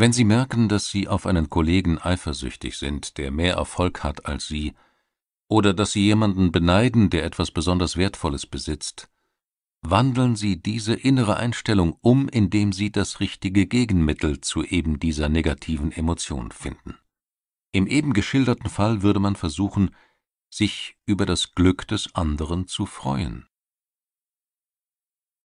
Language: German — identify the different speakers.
Speaker 1: Wenn sie merken, dass sie auf einen Kollegen eifersüchtig sind, der mehr Erfolg hat als sie, oder dass sie jemanden beneiden, der etwas besonders Wertvolles besitzt, wandeln sie diese innere Einstellung um, indem sie das richtige Gegenmittel zu eben dieser negativen Emotion finden. Im eben geschilderten Fall würde man versuchen, sich über das Glück des anderen zu freuen